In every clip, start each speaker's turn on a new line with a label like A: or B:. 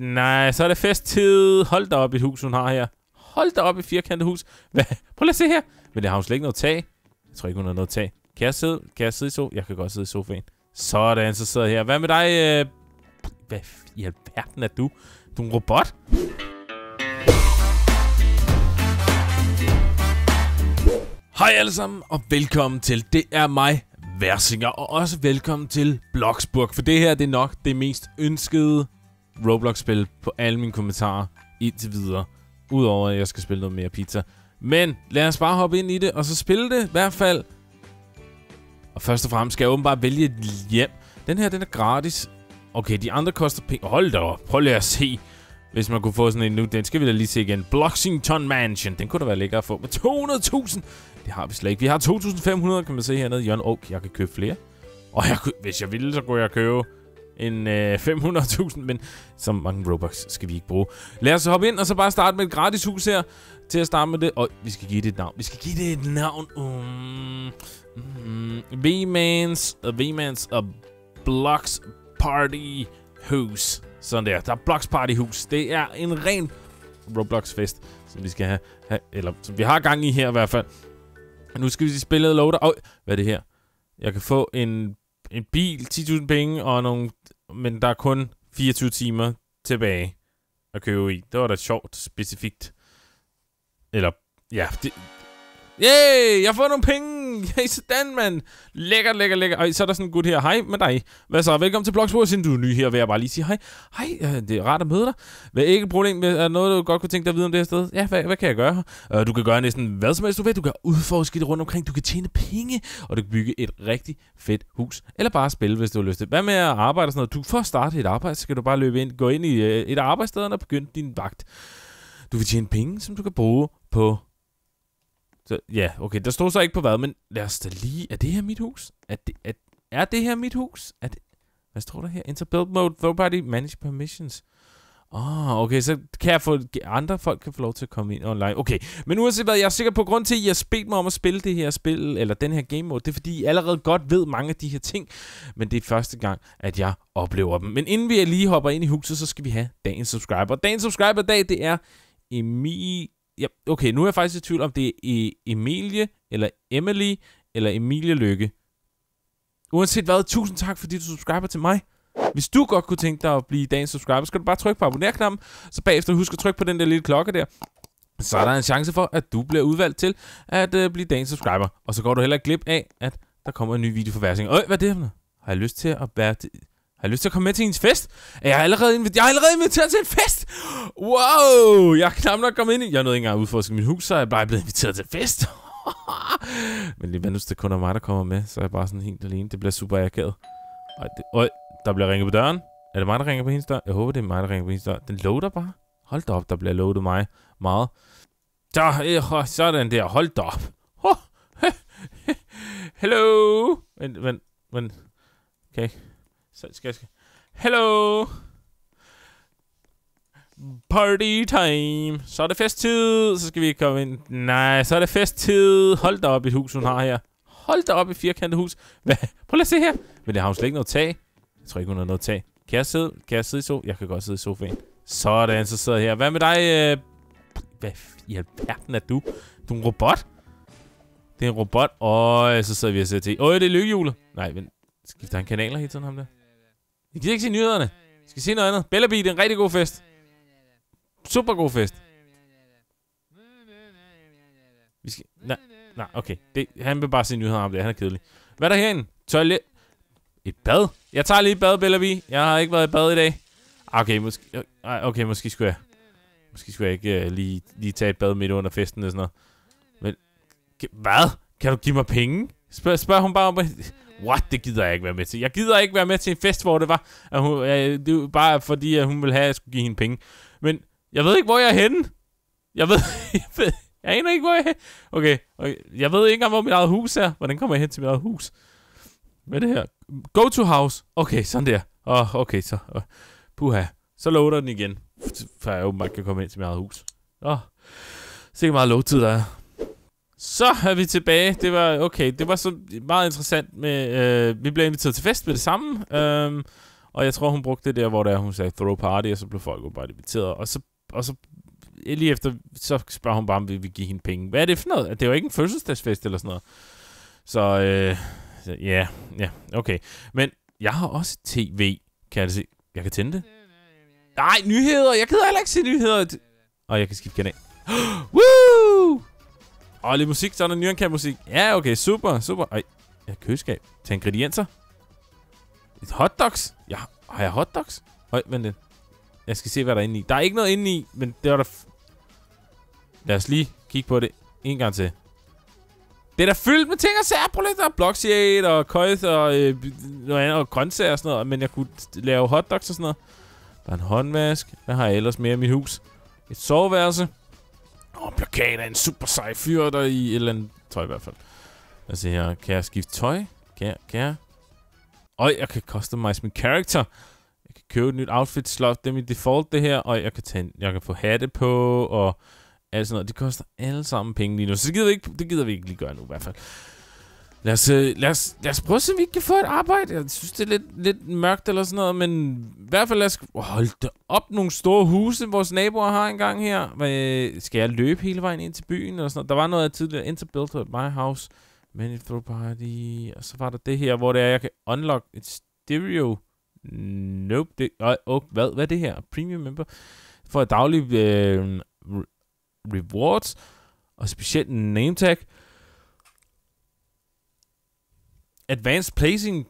A: Nej, så er det festtid. Hold da op i hus, hun har her. Hold da op i firkantet hus. Hvad? Prøv lige at se her. Men det har hun slet ikke noget tag. Jeg tror ikke, hun har noget tag. Kan jeg sidde, kan jeg sidde i sofaen? Jeg kan godt sidde i sofaen. Sådan, så sidder jeg her. Hvad med dig? Øh... Hvad i alverden er du? Du er en robot? Hej allesammen, og velkommen til Det er mig, Versinger, og også velkommen til Bloksburg. for det her det er nok det mest ønskede Roblox-spil på alle mine kommentarer indtil videre. Udover at jeg skal spille noget mere pizza. Men lad os bare hoppe ind i det, og så spille det i hvert fald. Og først og fremmest skal jeg åbenbart vælge et hjem. Den her, den er gratis. Okay, de andre koster penge. Hold da op, prøv lige at se. Hvis man kunne få sådan en nu, den skal vi da lige se igen. Bloxington Mansion, den kunne da være lækker at få. Med 200.000, det har vi slet ikke. Vi har 2.500, kan man se hernede Jørgen hjørnet. jeg kan købe flere. Og jeg, hvis jeg ville, så kunne jeg købe end øh, 500.000, men så mange Robux skal vi ikke bruge. Lad os hoppe ind og så bare starte med et gratis hus her, til at starte med det. Og vi skal give det et navn. Vi skal give det et navn. Um, um, V-Mans, uh, V-Mans og Blocks Party Hus. Sådan der. Der er Blocks Party Hus. Det er en ren Roblox-fest, som vi skal have, have, eller som vi har gang i her i hvert fald. Nu skal vi spille noget loader. Oh, hvad er det her? Jeg kan få en, en bil, 10.000 penge og nogle men der er kun 24 timer tilbage at købe i. Det var da sjovt, specifikt. Eller, ja. Det... Yay! Jeg får nogle penge! fucking, mm, hey, sådan, mand. Lækker, lækker, lækker. Og så er der sådan en gut her. Hej med dig. Hvad så? Velkommen til Blogsburg. Siden du er ny her, vil jeg bare lige sige hej. Hej, øh, det er rart at møde dig. Hvad er ikke et problem? Er der noget, du godt kunne tænke dig at vide om det her sted? Ja, hvad, hvad kan jeg gøre? Øh, du kan gøre næsten hvad som helst, du ved. Du kan udforske det rundt omkring. Du kan tjene penge, og du kan bygge et rigtig fedt hus. Eller bare spille, hvis du har lyst til. Hvad med at arbejde og sådan noget? Du får starte et arbejde, så kan du bare løbe ind, gå ind i øh, et arbejdssted og begynde din vagt. Du vil tjene penge, som du kan bruge på så, ja, okay, der stod så ikke på hvad, men lad os da lige... Er det her mit hus? Er det, er, er det her mit hus? Er det, hvad står der her? Enter build mode, third party, manage permissions. Ah, oh, okay, så kan jeg få, andre folk kan få lov til at komme ind online. Okay, men uanset hvad, jeg er sikker på, grund til, at I har spillet mig om at spille det her spil, eller den her game mode, det er fordi, I allerede godt ved mange af de her ting, men det er første gang, at jeg oplever dem. Men inden vi lige hopper ind i huset, så skal vi have dagens subscriber. Dagens subscriber i dag, det er Emil ja, okay, nu er jeg faktisk i tvivl om, det er e-, Emilie, eller Emily, eller Emilie Lykke. Uanset hvad, tusind tak, fordi du subscriber til mig. Hvis du godt kunne tænke dig at blive dagens subscriber, så skal du bare trykke på abonnerknappen, knappen så bagefter husk at trykke på den der lille klokke der. Så er der en chance for, at du bliver udvalgt til at øh, blive dagens subscriber. Og så går du heller ikke glip af, at der kommer en ny video for hver ting. Øj, hvad er det for noget? Har jeg lyst til at være... Har jeg lyst til at komme med til hendes fest? Er jeg allerede, inviteret? jeg er allerede inviteret til en fest? Wow, jeg er knap nok kommet ind i... Jeg nåede ikke engang at udforske mit hus, så er jeg bare blevet inviteret til fest. Men lige hvis det kun er mig, der kommer med, så er jeg bare sådan helt alene. Det bliver super akavet. Øj, det, øj, der bliver ringet på døren. Er det mig, der ringer på hendes dør? Jeg håber, det er mig, der ringer på hendes dør. Den loader bare. Hold da op, der bliver loadet mig meget. Så, øh, sådan der. Hold da op. Oh, hello. Vent, vent, vent. Okay. Så skal jeg... Skal... Hello! Party time! Så er det festtid! Så skal vi komme ind... Nej, så er det festtid! Hold da op i hus, hun har her. Hold da op i firkantet hus. Hvad? Prøv lige at se her. Men det har hun slet ikke noget tag. Jeg tror ikke, hun har noget tag. Kan jeg sidde, kan jeg sidde i sofaen? Jeg kan godt sidde i sofaen. Sådan, så sidder jeg her. Hvad med dig? Øh? Hvad i alverden er du? Du er en robot? Det er en robot. Og så sidder vi og ser til. Øj, det er lykkehjulet. Nej, vent. Skifter han kanaler hele tiden, ham der? Jeg gider ikke se nyhederne. Jeg skal se noget andet. Bellaby, det er en rigtig god fest. Super god fest. Vi skal... Nej, nej, okay. Det, han vil bare se nyheder om det. Han er kedelig. Hvad er der herinde? Toilet. Et bad? Jeg tager lige et bad, Bellaby. Jeg har ikke været i bad i dag. Okay, måske... Okay, måske skulle jeg... Måske skulle jeg ikke uh, lige, lige tage et bad midt under festen og sådan noget. Men... Hvad? Kan du give mig penge? Spørg, spørg hun bare om what, det gider jeg ikke være med til. Jeg gider ikke være med til en fest, hvor det var, at hun, øh, det var bare fordi, at hun ville have, at jeg skulle give hende penge. Men jeg ved ikke, hvor jeg er henne. Jeg ved, jeg ved jeg aner ikke, hvor jeg er okay, okay, jeg ved ikke engang, hvor mit eget hus er. Hvordan kommer jeg hen til mit eget hus? Hvad er det her? Go to house. Okay, sådan der. Åh, oh, okay, så. Oh. Puha. Så loader den igen. For jeg åbenbart kan komme ind til mit eget hus. Åh. Oh. Sikkert meget load der er. Så er vi tilbage. Det var okay. Det var så meget interessant med. Øh, vi blev inviteret til fest med det samme. Øh, og jeg tror, hun brugte det der, hvor der, hun sagde throw party, og så blev folk jo bare inviteret. Og så, og så øh, lige efter, så spørger hun bare, om vi vil give hende penge. Hvad er det for noget? Det er jo ikke en fødselsdagsfest eller sådan noget. Så øh, ja, yeah, ja, yeah, okay. Men jeg har også tv. Kan jeg se? Jeg kan tænde det. Nej, nyheder. Jeg gider heller ikke se nyheder. Og jeg kan skifte kanal. Woo! Og lidt musik, så er der nyankendt musik. Ja, okay, super, super. Ej, jeg har køleskab. Tag ingredienser. Et hotdogs? Ja, har jeg hotdogs? Høj, vent lidt. Jeg skal se, hvad der er inde i. Der er ikke noget inde i, men det var der... Lad os lige kigge på det en gang til. Det er da fyldt med ting og sager, prøv lidt. Der er blokshjæt og køjt og øh, noget andet, og grøntsager og sådan noget. Men jeg kunne lave hotdogs og sådan noget. Der er en håndvask. Hvad har jeg ellers mere i mit hus? Et soveværelse. Og plakat af en super sej fyr, der i et eller andet tøj i hvert fald. Lad os se her. Kan jeg skifte tøj? Kan jeg? Kan jeg? Og jeg kan customize min character. Jeg kan købe et nyt outfit slot. Det er mit default, det her. Og jeg kan, tage, en, jeg kan få hatte på, og alt sådan noget. Det koster alle sammen penge lige nu. Så det gider vi ikke, det gider vi ikke lige gøre nu i hvert fald. Lad os, øh, lad, os, lad os prøve, så vi kan få et arbejde. Jeg synes, det er lidt, lidt mørkt eller sådan noget, men i hvert fald lad os... Hold op, nogle store huse, vores naboer har engang her. Hvad, øh, skal jeg løbe hele vejen ind til byen eller sådan noget? Der var noget tidligere, Interbuilt at my house, many throw party, og så var der det her, hvor det er, jeg kan unlock et stereo. Nope, det... oh, oh, hvad, hvad er det her? Premium member? For daglige øh, rewards, og specielt name tag. advanced placing...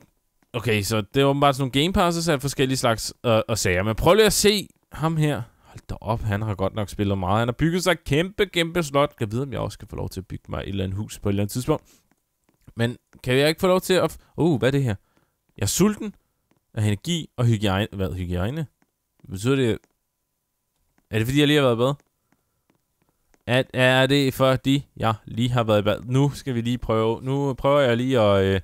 A: Okay, så det er åbenbart sådan nogle game passes af forskellige slags øh, og sager. Men prøv lige at se ham her. Hold da op, han har godt nok spillet meget. Han har bygget sig kæmpe, kæmpe slot. Jeg ved, om jeg også skal få lov til at bygge mig et eller andet hus på et eller andet tidspunkt. Men kan jeg ikke få lov til at... Uh, hvad er det her? Jeg er sulten af energi og hygiejne. Hvad? Hygiejne? Betyder det... Er det, fordi jeg lige har været bedre? at er det fordi, jeg lige har været i bad. Nu skal vi lige prøve. Nu prøver jeg lige at, øh,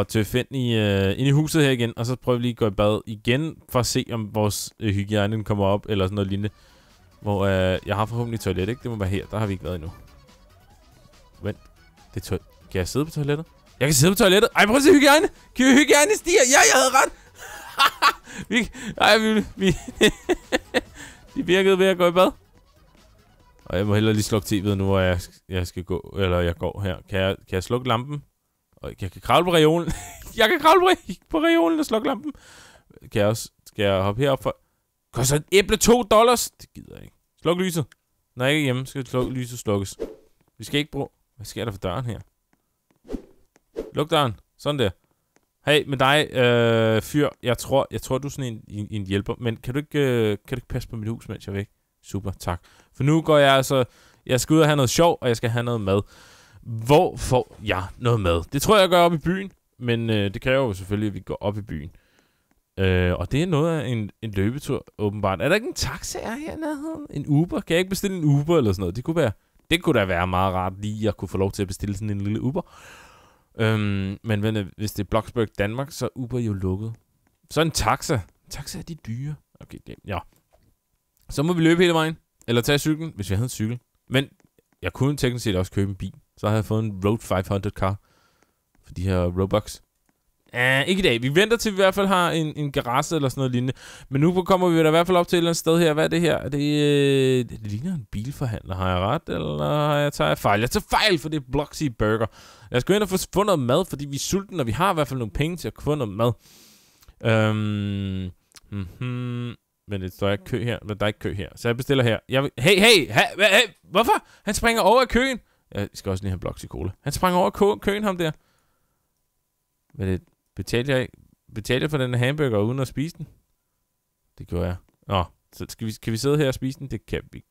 A: at tøffe ind i, øh, ind i huset her igen, og så prøver vi lige at gå i bad igen, for at se, om vores øh, hygiejne kommer op, eller sådan noget lignende. Hvor øh, jeg har forhåbentlig toilet, ikke? Det må være her. Der har vi ikke været endnu. Vent. Det er kan jeg sidde på toilettet? Jeg kan sidde på toilettet. Ej, prøv at se hygiejne. Kan vi hygiejne stiger? Ja, jeg havde ret. vi, ej, vi, vi De virkede ved at gå i bad. Og jeg må hellere lige slukke tv'et nu, hvor jeg, jeg skal gå, eller jeg går her. Kan jeg, kan jeg slukke lampen? Og jeg kan kravle på reolen. jeg kan kravle på, på reolen og slukke lampen. Kan jeg også, skal jeg hoppe herop for... Koster et æble 2 dollars? Det gider jeg ikke. Sluk lyset. Når jeg ikke er hjemme, skal sluk, lyset slukkes. Vi skal ikke bruge... Hvad sker der for døren her? Luk døren. Sådan der. Hey, med dig, øh, fyr. Jeg tror, jeg tror du er sådan en, en, en hjælper. Men kan du, ikke, øh, kan du ikke passe på mit hus, mens jeg er væk? Super, tak. For nu går jeg altså... Jeg skal ud og have noget sjov, og jeg skal have noget mad. Hvor får jeg noget mad? Det tror jeg, jeg gør op i byen. Men øh, det kræver jo selvfølgelig, at vi går op i byen. Øh, og det er noget af en, en løbetur, åbenbart. Er der ikke en taxa her i nærheden? En Uber? Kan jeg ikke bestille en Uber eller sådan noget? Det kunne, være, det kunne da være meget rart lige at kunne få lov til at bestille sådan en lille Uber. Øhm, men ved, hvis det er Bloksberg Danmark, så er Uber jo lukket. Så en taxa. Taxa er de dyre. Okay, det, ja. Så må vi løbe hele vejen. Eller tage cyklen, hvis jeg havde en cykel. Men jeg kunne teknisk set også købe en bil. Så havde jeg fået en Road 500 car. For de her Robux. Uh, ikke i dag. Vi venter til vi i hvert fald har en, en garage eller sådan noget lignende. Men nu kommer vi da i hvert fald op til et eller andet sted her. Hvad er det her? Er det, øh, det ligner en bilforhandler. Har jeg ret, eller har jeg, taget fejl? Jeg tager fejl, for det er Bloxy Burger. Lad os gå ind og få, fundet mad, fordi vi er sultne, og vi har i hvert fald nogle penge til at få noget mad. Øhm, um, mm-hmm. Men det står ikke kø her. Men der er ikke kø her. Så jeg bestiller her. Jeg vil... Hey, hey, ha, ha, ha, hvorfor? Han springer over i køen. Jeg skal også lige have en blok til cola. Han sprang over kø køen, ham der. Men det betalte jeg ikke. Betalte jeg for den hamburger uden at spise den? Det gjorde jeg. Nå, så skal vi, kan vi sidde her og spise den? Det kan vi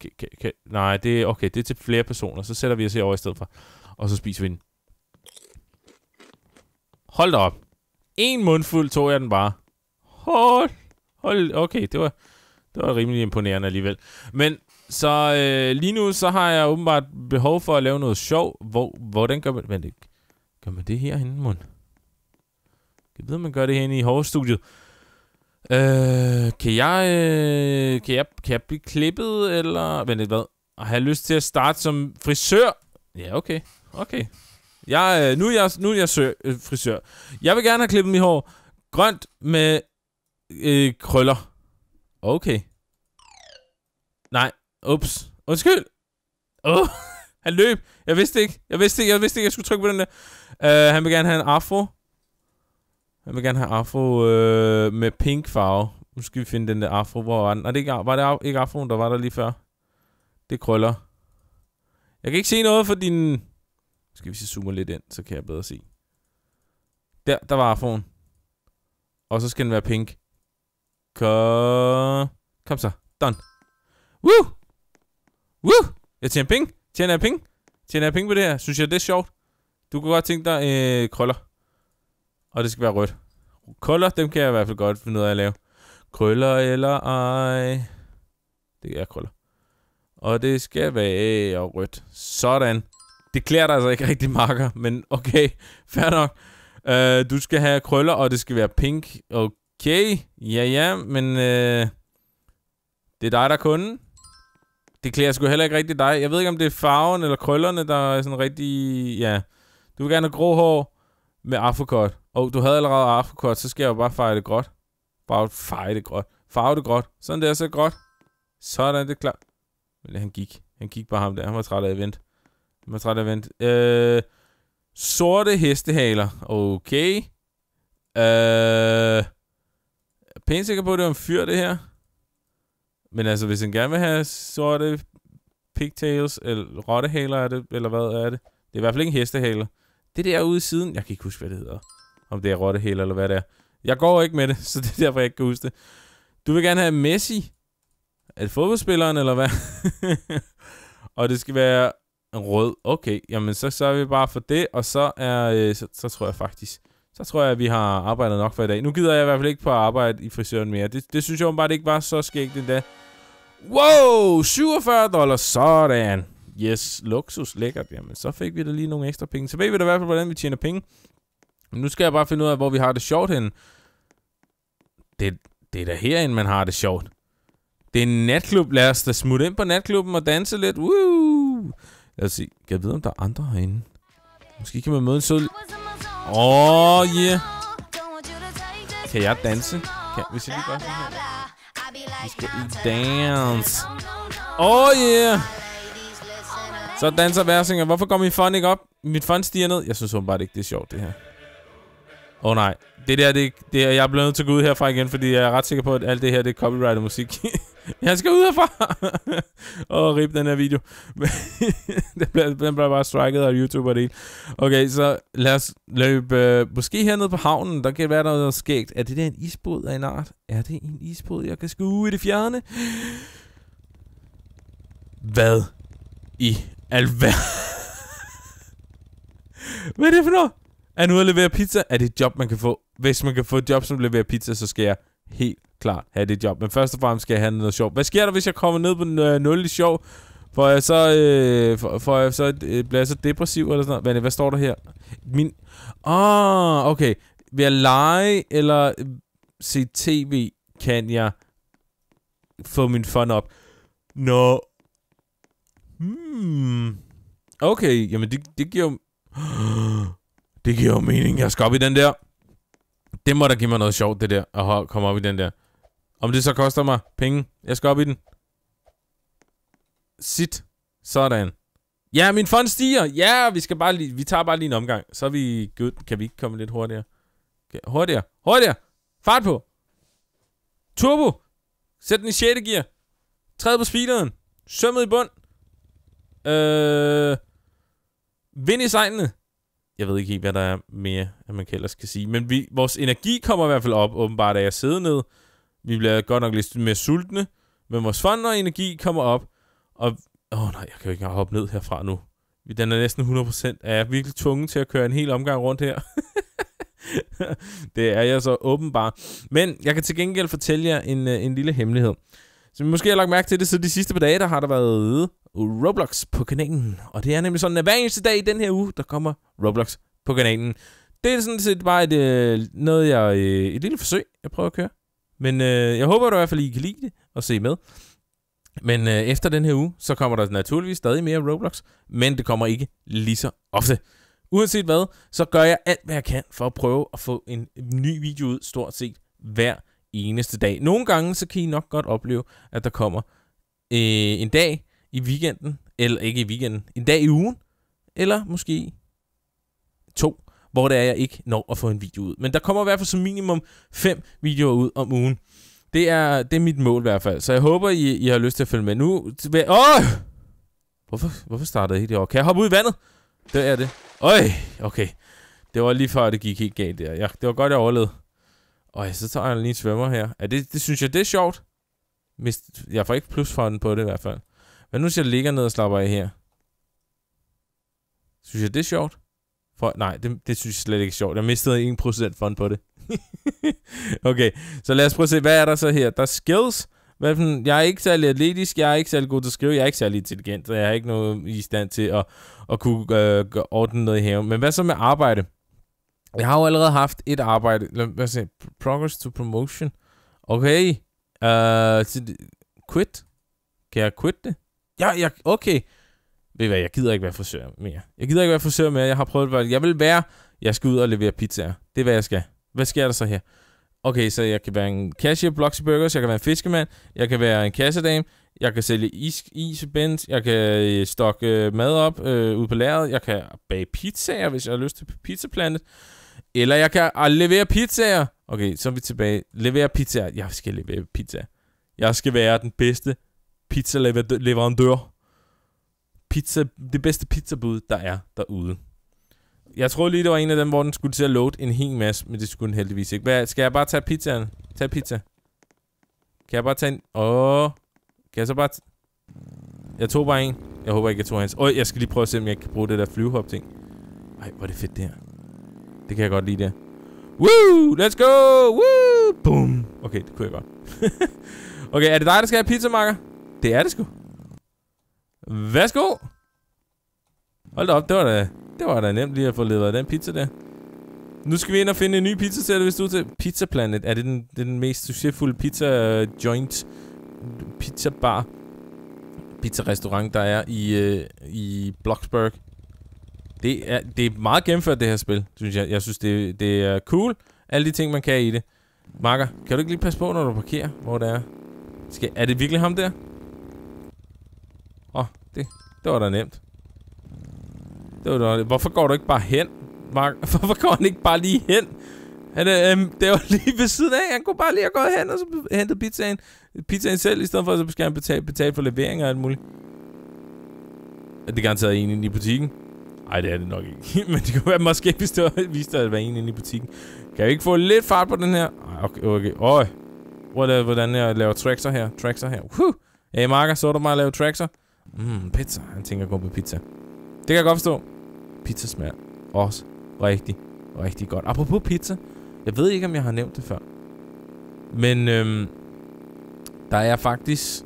A: det kan, kan, Nej, det er okay. Det er til flere personer. Så sætter vi os herover i stedet for. Og så spiser vi den. Hold da op. En mundfuld tog jeg den bare. Hold Hold, okay, det var, det var rimelig imponerende alligevel. Men så øh, lige nu, så har jeg åbenbart behov for at lave noget sjov. Hvor, hvordan gør man... Vent, gør man det her herinde, mund? Jeg ved, man gør det herinde i Hårstudiet. Øh, kan jeg, øh, kan jeg, kan jeg blive klippet, eller... Vent lidt, hvad? Og har jeg lyst til at starte som frisør? Ja, okay. Okay. Jeg, øh, nu er jeg, nu er jeg sø, øh, frisør. Jeg vil gerne have klippet mit hår grønt med øh, krøller. Okay. Nej. Ups. Undskyld. Åh, oh, han løb. Jeg vidste ikke. Jeg vidste ikke, jeg vidste ikke, jeg skulle trykke på den der. Uh, han vil gerne have en afro. Han vil gerne have afro uh, med pink farve. Nu skal vi finde den der afro. Hvor var den? Nej, det ikke, var det af, ikke afroen, der var der lige før? Det krøller. Jeg kan ikke se noget for din... Skal vi se zoomer lidt ind, så kan jeg bedre se. Der, der var afroen. Og så skal den være pink. Kom. Kom så. Done. Woo! Woo! Jeg tjener penge. Tjener jeg penge? Tjener jeg penge på det her? Synes jeg, det er sjovt? Du kunne godt tænke dig øh, krøller. Og det skal være rødt. Krøller, dem kan jeg i hvert fald godt finde ud af at lave. Krøller eller ej. Det er krøller. Og det skal være og rødt. Sådan. Det klæder dig altså ikke rigtig marker, men okay, fair nok. Uh, du skal have krøller, og det skal være pink og Okay, ja ja, men øh, det er dig, der er kunden. Det klæder sgu heller ikke rigtig dig. Jeg ved ikke, om det er farven eller krøllerne, der er sådan rigtig... Ja, du vil gerne have grå hår med afrokort. Og oh, du havde allerede afrokort, så skal jeg jo bare farve det gråt. Bare farve det gråt. Farve det gråt. Sådan der, så gråt. Sådan, det er klart. Men han gik. Han gik bare ham der. Han var træt af at vente. Han var træt af at vente. Øh, sorte hestehaler. Okay. Øh pænt sikker på, at det var en fyr, det her. Men altså, hvis han gerne vil have sorte pigtails, eller rottehaler er det, eller hvad er det? Det er i hvert fald ikke en hestehaler. Det der ude i siden, jeg kan ikke huske, hvad det hedder. Om det er rottehaler, eller hvad det er. Jeg går ikke med det, så det er derfor, jeg ikke kan huske det. Du vil gerne have Messi. Er det fodboldspilleren, eller hvad? og det skal være rød. Okay, jamen så sørger vi bare for det, og så er, øh, så, så tror jeg faktisk, så tror jeg, at vi har arbejdet nok for i dag. Nu gider jeg i hvert fald ikke på at arbejde i frisøren mere. Det, det synes jeg bare ikke var så skægt endda. Wow, 47 dollars. Sådan. Yes, luksus. Lækkert. Jamen, så fik vi da lige nogle ekstra penge. Så ved vi da i hvert fald, hvordan vi tjener penge. Men nu skal jeg bare finde ud af, hvor vi har det sjovt henne. Det, det er da herinde, man har det sjovt. Det er en natklub. Lad os da smutte ind på natklubben og danse lidt. Woo! Lad os se. Kan jeg vide, om der er andre herinde? Måske kan man møde en sød... Åh, oh, yeah. Kan jeg danse? Kan, hvis jeg lige gør sådan her. Vi skal i dance. Åh, oh, yeah. Så danser værsinger. Hvorfor går min fun ikke op? Mit fun stiger ned. Jeg synes åbenbart ikke, det er sjovt, det her. Åh oh, nej. Det der, det, det, jeg blevet nødt til at gå ud herfra igen, fordi jeg er ret sikker på, at alt det her, det er copyrighted musik. Jeg skal ud herfra. og oh, rip den her video. den, bliver, den bliver bare striket af YouTube og det Okay, så lad os løbe... Øh, måske hernede på havnen, der kan være der noget skægt. Er det der en isbåd af en art? Er det en isbåd, jeg kan skue i det fjerne? Hvad i alverden? Hvad er det for noget? Er nu at levere pizza? Er det et job, man kan få? Hvis man kan få et job, som leverer pizza, så skal jeg helt klart have det job. Men først og fremmest skal jeg have noget sjov. Hvad sker der, hvis jeg kommer ned på øh, 0 i sjov? For jeg så, øh, for, for jeg så øh, bliver jeg så depressiv eller sådan noget. Hvad, hvad står der her? Min... Ah, okay. Ved at lege eller øh, se tv, kan jeg få min fun op. Nå. No. Hmm. Okay, jamen det, det giver Det giver mening, jeg skal op i den der det må da give mig noget sjovt, det der, at komme op i den der. Om det så koster mig penge. Jeg skal op i den. Sit. Sådan. Ja, min fond stiger. Ja, vi skal bare lige, vi tager bare lige en omgang. Så er vi good. Kan vi ikke komme lidt hurtigere? Okay, hurtigere. Hurtigere. Fart på. Turbo. Sæt den i 6. gear. Træd på speederen. Sømmet i bund. Øh, vind i sejlene jeg ved ikke helt, hvad der er mere, at man ellers kan sige. Men vi, vores energi kommer i hvert fald op, åbenbart, da jeg sidder ned. Vi bliver godt nok lidt mere sultne, men vores fond og energi kommer op. Og, åh oh nej, jeg kan jo ikke engang hoppe ned herfra nu. Den er næsten 100%. Er jeg virkelig tvunget til at køre en hel omgang rundt her? det er jeg så åbenbart. Men jeg kan til gengæld fortælle jer en, øh, en lille hemmelighed. Så vi måske har lagt mærke til det, så de sidste par dage, der har der været Roblox på kanalen. Og det er nemlig sådan, at hver eneste dag i den her uge, der kommer Roblox på kanalen. Det er sådan set bare et, øh, noget, jeg, øh, et lille forsøg, jeg prøver at køre. Men øh, jeg håber du i hvert fald, I kan lide det og se med. Men øh, efter den her uge, så kommer der naturligvis stadig mere Roblox, men det kommer ikke lige så ofte. Uanset hvad, så gør jeg alt, hvad jeg kan for at prøve at få en ny video ud stort set hver eneste dag. Nogle gange, så kan I nok godt opleve, at der kommer øh, en dag, i weekenden, eller ikke i weekenden, en dag i ugen, eller måske to, hvor det er, jeg ikke når at få en video ud. Men der kommer i hvert fald som minimum fem videoer ud om ugen. Det er, det er mit mål i hvert fald. Så jeg håber, I, I har lyst til at følge med. Nu... Åh! Oh! Hvorfor, hvorfor startede jeg det år? Kan jeg hoppe ud i vandet? Det er det. Øj, okay. Det var lige før, det gik helt galt der. Ja, det var godt, jeg overlevede. Øj, så tager jeg lige en svømmer her. Ja, det, det synes jeg, det er sjovt. jeg får ikke plusfonden på det i hvert fald. Hvad nu hvis jeg ligger ned og slapper af her, synes jeg, det er sjovt? For, nej, det, det synes jeg slet ikke er sjovt. Jeg mistede 1% fund på det. okay, så lad os prøve at se, hvad er der så her? Der er skills. jeg er ikke særlig atletisk, jeg er ikke særlig god til at skrive, jeg er ikke særlig intelligent, så jeg er ikke noget i stand til at, at kunne øh, ordne noget i haven. Men hvad så med arbejde? Jeg har jo allerede haft et arbejde. Lad os se. Progress to promotion. Okay. Uh, quit. Kan jeg quit det? jeg, jeg, okay, ved hvad, jeg gider ikke være frisør mere. Jeg gider ikke være frisør mere, jeg har prøvet det. Jeg vil være, jeg skal ud og levere pizzaer. Det er, hvad jeg skal. Hvad sker der så her? Okay, så jeg kan være en cashier på Bloxy Burgers, jeg kan være en fiskemand, jeg kan være en kassedame, jeg kan sælge is, is bent. jeg kan øh, stokke øh, mad op øh, ude på lageret, jeg kan bage pizzaer, hvis jeg har lyst til pizzaplanet, eller jeg kan ah, levere pizzaer. Okay, så er vi tilbage. Levere pizzaer. Jeg skal levere pizzaer. Jeg skal være den bedste pizza leverandør. Pizza, det bedste pizzabud, der er derude. Jeg tror lige, det var en af dem, hvor den skulle til at load en hel masse, men det skulle den heldigvis ikke. Hvad, skal jeg bare tage pizzaen? Tag pizza. Kan jeg bare tage en? Åh. Kan jeg så bare... Jeg tog bare en. Jeg håber ikke, jeg tog hans. oh, jeg skal lige prøve at se, om jeg kan bruge det der flyvehop-ting. Ej, hvor er det fedt, det her. Det kan jeg godt lide, der. Woo! Let's go! Woo! Boom! Okay, det kunne jeg godt. okay, er det dig, der skal have pizza, Marker? Det er det sgu. Værsgo! Hold da op, det var da, det var da nemt lige at få leveret den pizza der. Nu skal vi ind og finde en ny pizza til hvis du til Pizza Planet. Er det den, den mest succesfulde pizza øh, joint, pizza bar, pizza restaurant, der er i, øh, i Bloxburg? Det er, det er meget gennemført, det her spil, synes jeg. Jeg synes, det, det er cool. Alle de ting, man kan i det. Marker, kan du ikke lige passe på, når du parkerer, hvor det er? Skal, er det virkelig ham der? Åh, oh, det, det var da nemt. Det var da, hvorfor går du ikke bare hen, Mark? Hvorfor går han ikke bare lige hen? Han, øh, det var lige ved siden af. Han kunne bare lige have gået hen og så hentet pizzaen, pizzaen selv, i stedet for, at så skal han betale, betale for levering og alt muligt. Er det garanteret en ind i butikken? Nej, det er det nok ikke. Men det kunne være måske, hvis det viste dig at være en ind i butikken. Kan vi ikke få lidt fart på den her? Ej, okay, okay. Øj. Hvordan jeg laver traxer her. Traxer her. Huh. Hey, Marker, så du mig at lave traxer? Mm, pizza. Han tænker godt på pizza. Det kan jeg godt forstå. Pizza smager også rigtig, rigtig godt. Apropos pizza. Jeg ved ikke, om jeg har nævnt det før. Men øhm, der er faktisk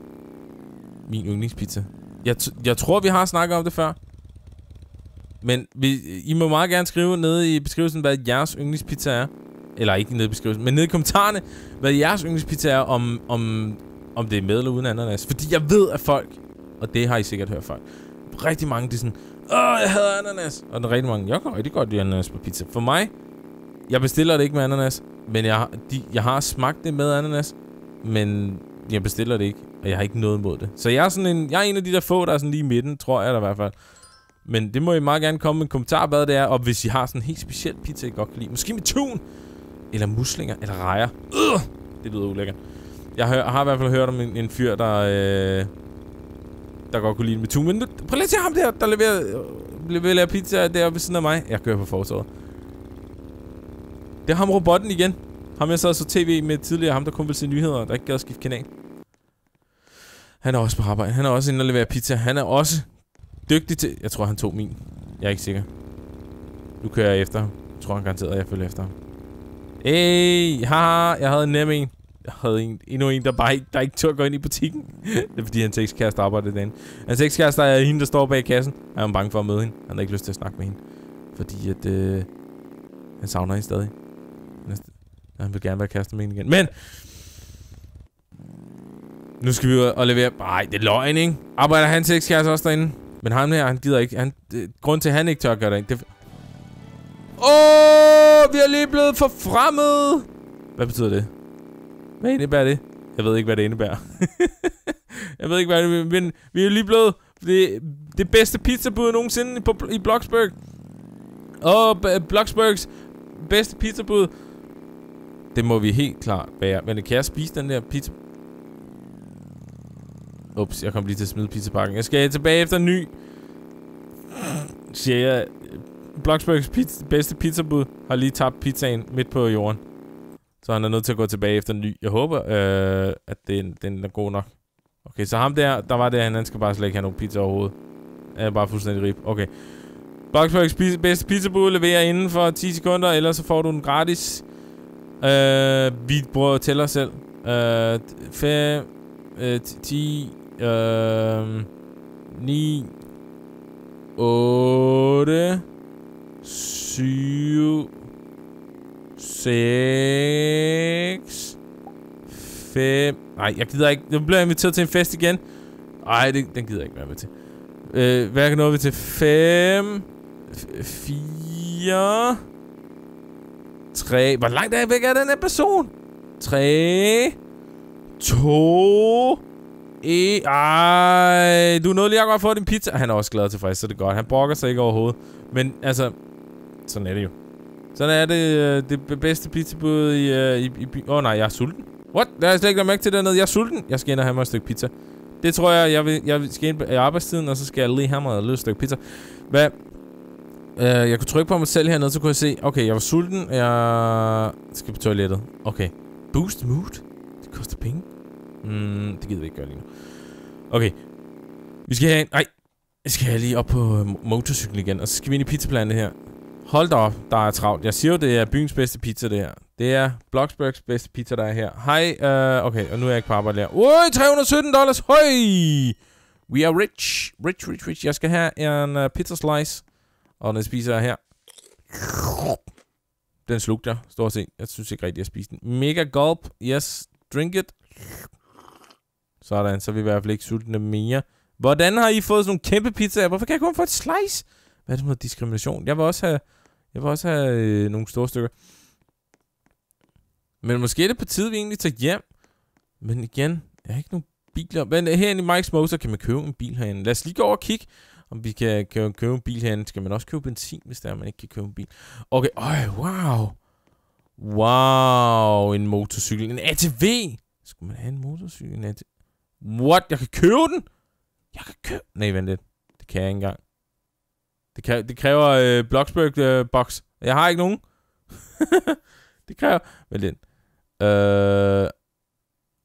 A: min yndlingspizza. Jeg, jeg tror, vi har snakket om det før. Men vi, I må meget gerne skrive nede i beskrivelsen, hvad jeres yndlingspizza er. Eller ikke nede i beskrivelsen, men nede i kommentarerne, hvad jeres yndlingspizza er, om, om, om det er med eller uden ananas. Fordi jeg ved, at folk og det har I sikkert hørt før. Rigtig mange, de er sådan, Åh, jeg hader ananas. Og der er rigtig mange, jeg kan rigtig godt lide ananas på pizza. For mig, jeg bestiller det ikke med ananas, men jeg, de, jeg har smagt det med ananas, men jeg bestiller det ikke, og jeg har ikke noget imod det. Så jeg er, sådan en, jeg er en af de der få, der er sådan lige i midten, tror jeg da i hvert fald. Men det må I meget gerne komme med en kommentar, hvad det er. Og hvis I har sådan en helt speciel pizza, I godt kan lide. Måske med tun, eller muslinger, eller rejer. Øh, det lyder ulækkert. Jeg, hør, jeg har i hvert fald hørt om en, en fyr, der... Øh, der godt kunne lide med Tue. Men nu, prøv lige at se ham der, der leverer, øh, leverer pizza der ved siden af mig. Jeg kører på forsvaret. Det er ham robotten igen. Ham jeg sad så tv med tidligere. Ham der kun ville se nyheder, der ikke gad at skifte kanal. Han er også på arbejde. Han er også inde og leverer pizza. Han er også dygtig til... Jeg tror, han tog min. Jeg er ikke sikker. Nu kører jeg efter ham. Jeg tror, han garanteret, at jeg følger efter ham. Hey, haha, jeg havde en nem en havde en, endnu en, der bare ikke, der ikke tør gå ind i butikken. det er fordi, hans ekskæreste arbejder derinde. Hans ekskæreste er hende, der står bag kassen. han er bange for at møde hende. Han har ikke lyst til at snakke med hende. Fordi at, øh, han savner hende stadig. Han vil gerne være kæreste med hende igen. Men! Nu skal vi ud og levere... Nej, det er løgn, ikke? Arbejder hans ekskæreste også derinde? Men ham her, han gider ikke... Han, øh, grund til, at han ikke tør at gøre det, det... Åh, oh, vi er lige blevet forfremmet! Hvad betyder det? Hvad indebærer det? Jeg ved ikke, hvad det indebærer. jeg ved ikke, hvad det men vi er lige blevet det, det bedste pizzabud nogensinde på, i Bloksburg. Og Bloksburgs bedste pizzabud. Det må vi helt klart være. Men kan jeg spise den der pizza? Ups, jeg kom lige til at smide pizzapakken. Jeg skal tilbage efter en ny. Siger jeg. Bloksburgs pizza, bedste pizzabud har lige tabt pizzaen midt på jorden. Så han er nødt til at gå tilbage efter en ny. Jeg håber, øh, at den, den er god nok. Okay, så ham der, der var det, han, han skal bare slet ikke have nogen pizza overhovedet. Jeg er bare fuldstændig rip. Okay. Boxbox pizza, bedste pizzabud leverer inden for 10 sekunder, ellers så får du den gratis. Øh, vi prøver at tælle os selv. Øh, 5, øh, 10, øh, 9, 8, 7, 6, 5... Nej, jeg gider ikke. Nu bliver jeg inviteret til en fest igen. Nej, det, den gider jeg ikke være med til. Øh, hvad nåede vi til? 5, 4, 3... Hvor langt er jeg væk af den her person? 3, 2, E, ej, du nåede lige at godt få din pizza. Han er også glad og tilfreds, så det er godt. Han brokker sig ikke overhovedet. Men altså, sådan er det jo. Sådan er det øh, det bedste pizzabud i, øh, i, i Åh oh, nej, jeg er sulten. What? Der er slet ikke mærke til dernede. Jeg er sulten. Jeg skal ind og have mig et stykke pizza. Det tror jeg, jeg, vil, jeg skal ind i arbejdstiden, og så skal jeg lige have mig et stykke pizza. Hvad? Uh, jeg kunne trykke på mig selv hernede, så kunne jeg se, okay, jeg var sulten, jeg skal på toilettet. Okay. Boost mood? Det koster penge. Mm, det gider vi ikke gøre lige nu. Okay. Vi skal have en... Ej. Jeg skal lige op på motorcyklen igen, og så skal vi ind i pizzaplanet her. Hold da op, der er travlt. Jeg siger jo, det er byens bedste pizza, det her. Det er Bloxburgs bedste pizza, der er her. Hej, øh, okay, og nu er jeg ikke på arbejde her. Oj, 317 dollars, høj! We are rich, rich, rich, rich. Jeg skal have en uh, pizza slice, og den spiser jeg her. Den slugte jeg, stort set. Jeg synes ikke rigtigt, jeg spiste den. Mega gulp, yes, drink it. Sådan, så er vi i hvert fald ikke sultne mere. Hvordan har I fået sådan nogle kæmpe pizzaer? Hvorfor kan jeg kun få et slice? Hvad er det for noget diskrimination? Jeg vil også have jeg vil også have øh, nogle store stykker. Men måske er det på tide, vi egentlig tager hjem. Men igen, jeg har ikke nogen biler. Men øh, herinde i Mike's Motor kan man købe en bil herinde. Lad os lige gå over og kigge, om vi kan købe, købe en bil herinde. Skal man også købe benzin, hvis der man ikke kan købe en bil? Okay, øj, wow. Wow, en motorcykel. En ATV. Skal man have en motorcykel? En ATV? What? Jeg kan købe den? Jeg kan købe... Nej, vent lidt. Det kan jeg ikke engang. Det, kræver, det kræver øh, Bloxburg øh, box. Jeg har ikke nogen. det kræver... Vent lidt. Øh,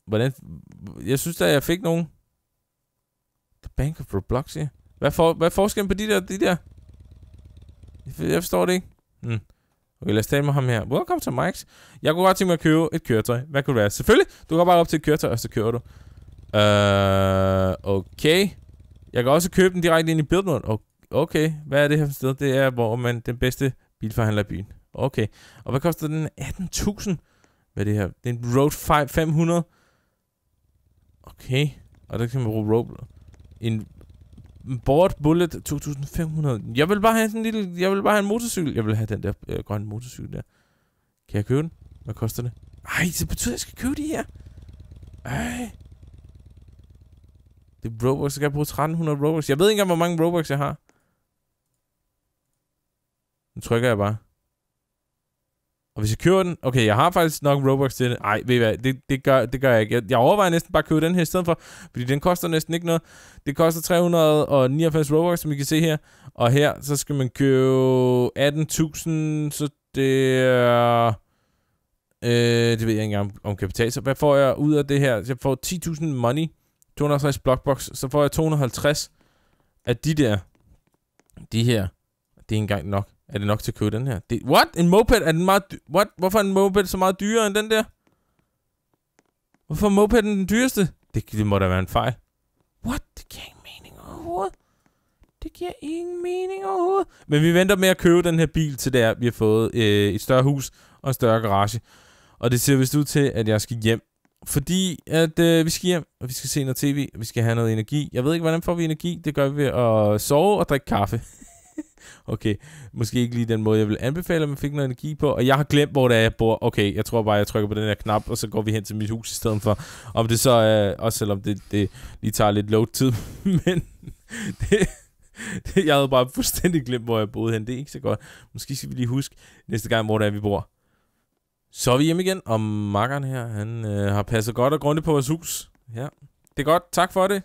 A: hvordan... Jeg synes da, jeg fik nogen. The Bank of Roblox, ja. Hvad, for, hvad er forskellen på de der, de der? Jeg forstår det ikke. Hmm. Okay, lad os tale med ham her. Welcome to Mike's. Jeg kunne godt tænke mig at købe et køretøj. Hvad kunne det være? Selvfølgelig, du går bare op til et køretøj, og så kører du. Øh, uh, okay. Jeg kan også købe den direkte ind i Build Mode. Okay, hvad er det her sted? Det er, hvor man den bedste bilforhandler i byen. Okay. Og hvad koster den? 18.000. Hvad er det her? Det er en Road 500. Okay. Og der kan man bruge Road... En Board Bullet 2500. Jeg vil bare have sådan en lille... Jeg vil bare have en motorcykel. Jeg vil have den der øh, grønne motorcykel der. Kan jeg købe den? Hvad koster det? Ej, det betyder, at jeg skal købe de her. Ej. Det er Robux. Jeg skal bruge 1300 Robux. Jeg ved ikke engang, hvor mange Robux jeg har. Nu trykker jeg bare. Og hvis jeg kører den... Okay, jeg har faktisk nok Robux til det. Ej, ved I hvad? Det, det, gør, det gør jeg ikke. Jeg, jeg overvejer næsten bare at købe den her i stedet for. Fordi den koster næsten ikke noget. Det koster 399 Robux, som I kan se her. Og her, så skal man købe 18.000. Så det er... Øh, det ved jeg ikke engang om kapital. Så hvad får jeg ud af det her? Jeg får 10.000 money. 250 blockbox. Så får jeg 250 af de der. De her. Det er engang nok. Er det nok til at købe den her? Det, what? En moped? Er den meget what? Hvorfor er en moped så meget dyrere end den der? Hvorfor er mopeden den dyreste? Det, det må da være en fejl. What? Det giver ingen mening overhovedet. Det giver ingen mening overhovedet. Men vi venter med at købe den her bil til der, vi har fået øh, et større hus og en større garage. Og det ser vist ud til, at jeg skal hjem. Fordi at øh, vi skal hjem, og vi skal se noget tv, og vi skal have noget energi. Jeg ved ikke, hvordan får vi energi? Det gør vi ved at sove og drikke kaffe. okay, måske ikke lige den måde, jeg vil anbefale, at man fik noget energi på. Og jeg har glemt, hvor det er, jeg bor. Okay, jeg tror bare, jeg trykker på den her knap, og så går vi hen til mit hus i stedet for. Om det så er, også selvom det, det lige tager lidt load tid, men det, det, jeg havde bare fuldstændig glemt, hvor jeg boede hen. Det er ikke så godt. Måske skal vi lige huske næste gang, hvor det er, vi bor. Så er vi hjemme igen, og makkeren her, han øh, har passet godt og grundigt på vores hus. Ja, det er godt. Tak for det.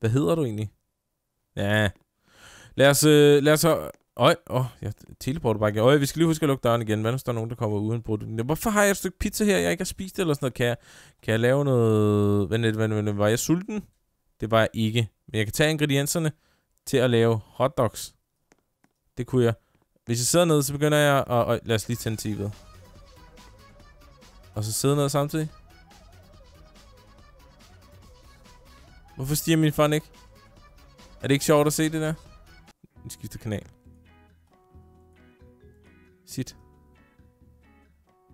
A: Hvad hedder du egentlig? Ja, Lad os, øh, lad os Øj, åh, oh, jeg teleporter bare ikke. Øj, vi skal lige huske at lukke døren igen. Hvad hvis der er nogen, der kommer uden brudt? Hvorfor har jeg et stykke pizza her, jeg ikke har spist eller sådan noget? Kan jeg, kan jeg lave noget... Hvad er det, vent, Var jeg sulten? Det var jeg ikke. Men jeg kan tage ingredienserne til at lave hotdogs. Det kunne jeg. Hvis jeg sidder ned, så begynder jeg at... Øj, lad os lige tænde tv'et. Og så sidde ned samtidig. Hvorfor stiger min fun ikke? Er det ikke sjovt at se det der? Den skifter kanal. Sit.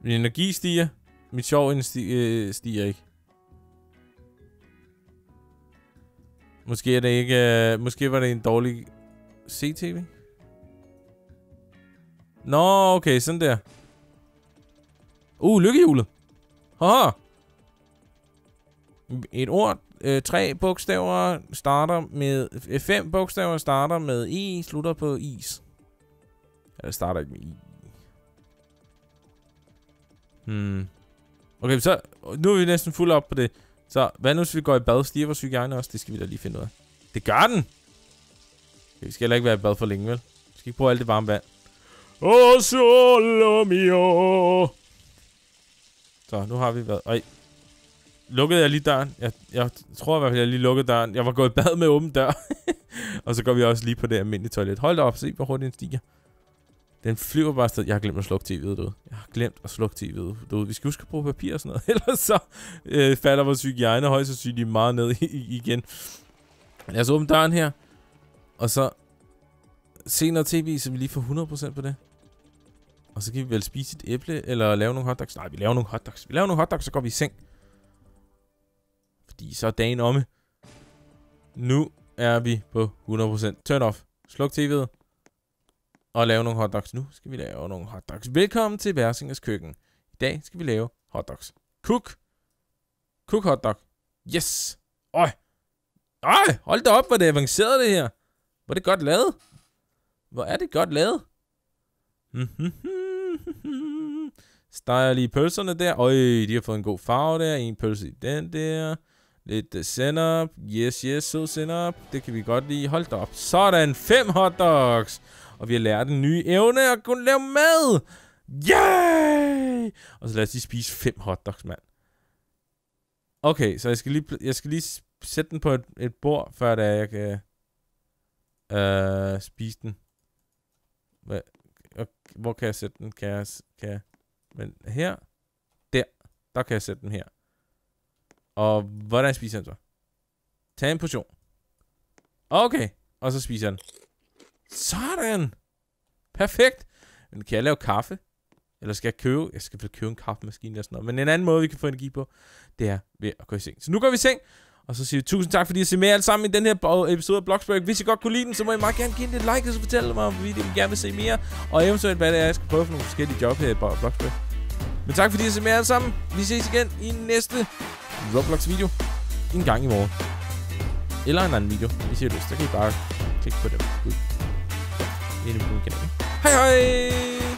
A: Min energi stiger. Mit sjov sti øh, stiger ikke. Måske er det ikke... Øh, måske var det en dårlig CTV? Nå, okay, sådan der. Uh, lykkehjulet. Haha. Et ord øh, tre bogstaver, starter med... Øh, fem bogstaver starter med i, e, slutter på is. Eller starter ikke med i. Hmm. Okay, så nu er vi næsten fuld op på det. Så hvad nu, hvis vi går i bad? Stiger vores hygiejne også? Det skal vi da lige finde ud af. Det gør den! Okay, vi skal heller ikke være i bad for længe, vel? Vi skal ikke bruge alt det varme vand. Oh, solo mio! Så, nu har vi været... Ej, lukkede jeg lige døren. Jeg, jeg tror i hvert fald, jeg lige lukkede døren. Jeg var gået i bad med åben dør. og så går vi også lige på det almindelige toilet. Hold da op, se hvor hurtigt den stiger. Den flyver bare sted. Jeg har glemt at slukke tv'et, du Jeg har glemt at slukke tv'et, du Vi skal huske at bruge papir og sådan noget. Ellers så øh, falder vores hygiejne højst sandsynligt meget ned igen. Lad os åbne døren her. Og så se noget tv, så vi lige får 100% på det. Og så kan vi vel spise et æble, eller lave nogle hotdogs. Nej, vi laver nogle hotdogs. Vi laver nogle hotdogs, så går vi i seng. Fordi så er dagen omme. Nu er vi på 100%. Turn off. Sluk tv'et. Og lave nogle hotdogs. Nu skal vi lave nogle hotdogs. Velkommen til Værsingers køkken. I dag skal vi lave hotdogs. Cook. Cook hotdog. Yes. Øj. Øj, hold da op, hvor det er avanceret det her. Hvor er det godt lavet. Hvor er det godt lavet. Steger lige pølserne der. Øj, de har fået en god farve der. En pølse i den der. Lidt øh, sennep. Yes, yes, sød sennep. Det kan vi godt lide. Hold da op. Sådan, fem hotdogs. Og vi har lært en ny evne at kunne lave mad. Yay! Og så lad os lige spise fem hotdogs, mand. Okay, så jeg skal lige, jeg skal lige sætte den på et, et bord, før da jeg kan øh, spise den. Hvad? Hvor kan jeg sætte den? Kan jeg, kan jeg? Men her? Der. Der kan jeg sætte den her. Og hvordan spiser han så? Tag en portion. Okay, og så spiser han. Sådan! Perfekt! Men kan jeg lave kaffe? Eller skal jeg købe? Jeg skal købe en kaffemaskine eller sådan noget. Men en anden måde, vi kan få energi på, det er ved at gå i seng. Så nu går vi i seng, og så siger vi tusind tak, fordi I ser med alle sammen i den her episode af Bloxburg. Hvis I godt kunne lide den, så må I meget gerne give den et like, og så fortælle mig, om I gerne vil se mere. Og eventuelt, hvad det er, jeg skal prøve for nogle forskellige job her i Bloxburg. Men tak fordi I ser med alle sammen. Vi ses igen i næste Roblox-video. En gang i morgen. Eller en anden video, hvis I har lyst. Så kan I bare klikke på dem. Ud. Ind på kanalen. Hej hej!